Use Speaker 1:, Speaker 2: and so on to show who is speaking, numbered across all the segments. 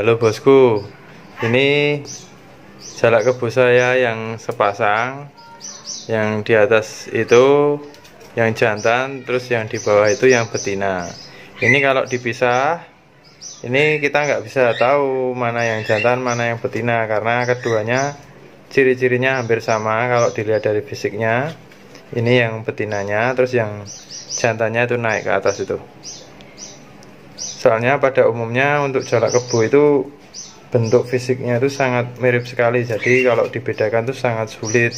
Speaker 1: Halo bosku, ini jalak kebo saya yang sepasang, yang di atas itu yang jantan, terus yang di bawah itu yang betina. Ini kalau dipisah, ini kita nggak bisa tahu mana yang jantan, mana yang betina, karena keduanya ciri-cirinya hampir sama kalau dilihat dari fisiknya. Ini yang betinanya, terus yang jantannya itu naik ke atas itu soalnya pada umumnya untuk jalak kebu itu bentuk fisiknya itu sangat mirip sekali jadi kalau dibedakan itu sangat sulit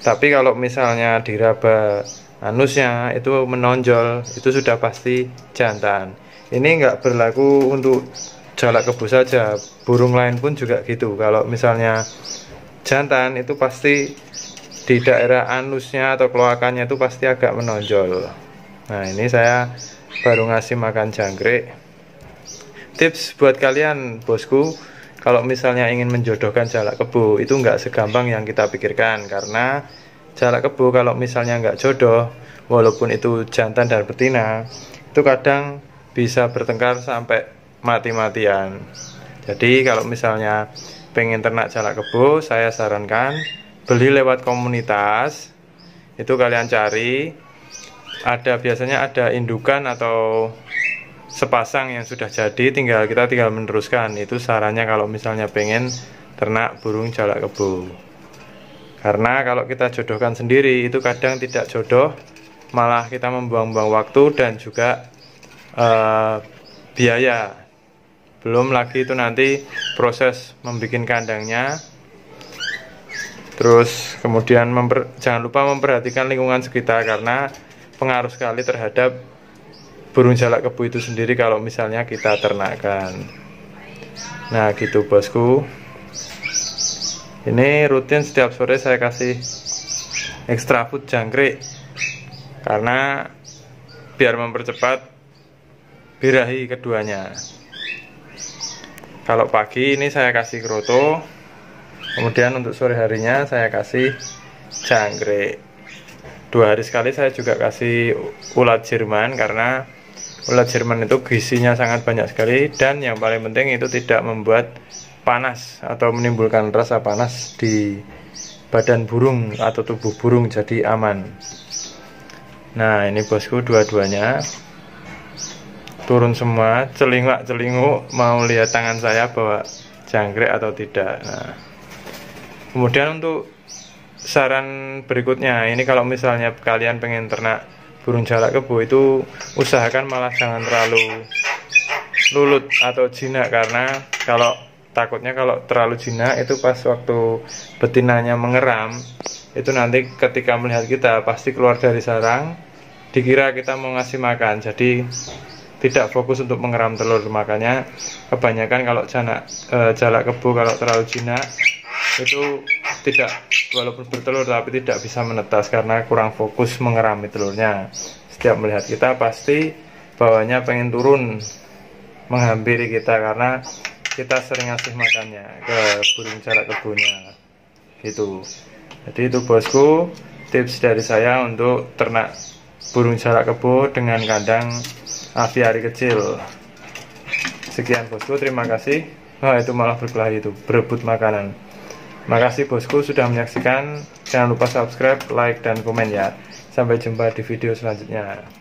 Speaker 1: tapi kalau misalnya diraba anusnya itu menonjol itu sudah pasti jantan ini nggak berlaku untuk jalak kebu saja burung lain pun juga gitu kalau misalnya jantan itu pasti di daerah anusnya atau keluakannya itu pasti agak menonjol nah ini saya baru ngasih makan jangkrik tips buat kalian bosku kalau misalnya ingin menjodohkan jalak kebu itu nggak segampang yang kita pikirkan karena jalak kebu kalau misalnya nggak jodoh walaupun itu jantan dan betina itu kadang bisa bertengkar sampai mati-matian jadi kalau misalnya pengen ternak jalak kebu saya sarankan beli lewat komunitas itu kalian cari ada biasanya ada indukan atau sepasang yang sudah jadi tinggal kita tinggal meneruskan itu sarannya kalau misalnya pengen ternak burung jalak kebu, karena kalau kita jodohkan sendiri itu kadang tidak jodoh malah kita membuang-buang waktu dan juga uh, biaya belum lagi itu nanti proses membuat kandangnya terus kemudian memper, jangan lupa memperhatikan lingkungan sekitar karena pengaruh sekali terhadap burung jalak kebu itu sendiri kalau misalnya kita ternakkan nah gitu bosku ini rutin setiap sore saya kasih ekstra food jangkrik karena biar mempercepat birahi keduanya kalau pagi ini saya kasih kroto kemudian untuk sore harinya saya kasih jangkrik dua hari sekali saya juga kasih ulat Jerman karena ulat Jerman itu gizinya sangat banyak sekali dan yang paling penting itu tidak membuat panas atau menimbulkan rasa panas di badan burung atau tubuh burung jadi aman nah ini bosku dua-duanya turun semua celingak celinguk mau lihat tangan saya bawa jangkrik atau tidak nah kemudian untuk saran berikutnya ini kalau misalnya kalian pengen ternak burung jalak kebo itu usahakan malah jangan terlalu lulut atau jinak karena kalau takutnya kalau terlalu jinak itu pas waktu betinanya mengeram itu nanti ketika melihat kita pasti keluar dari sarang dikira kita mau ngasih makan jadi tidak fokus untuk mengeram telur makanya kebanyakan kalau jana, eh, jalak kebo kalau terlalu jinak itu tidak walaupun bertelur tapi tidak bisa menetas karena kurang fokus mengerami telurnya. Setiap melihat kita pasti bawahnya pengen turun menghampiri kita karena kita sering ngasih makannya ke burung jarak kebunnya gitu jadi itu bosku tips dari saya untuk ternak burung jarak kebo dengan kandang aviari kecil sekian bosku terima kasih Wah itu malah berkelahi itu berebut makanan Makasih bosku sudah menyaksikan. Jangan lupa subscribe, like, dan komen ya. Sampai jumpa di video selanjutnya.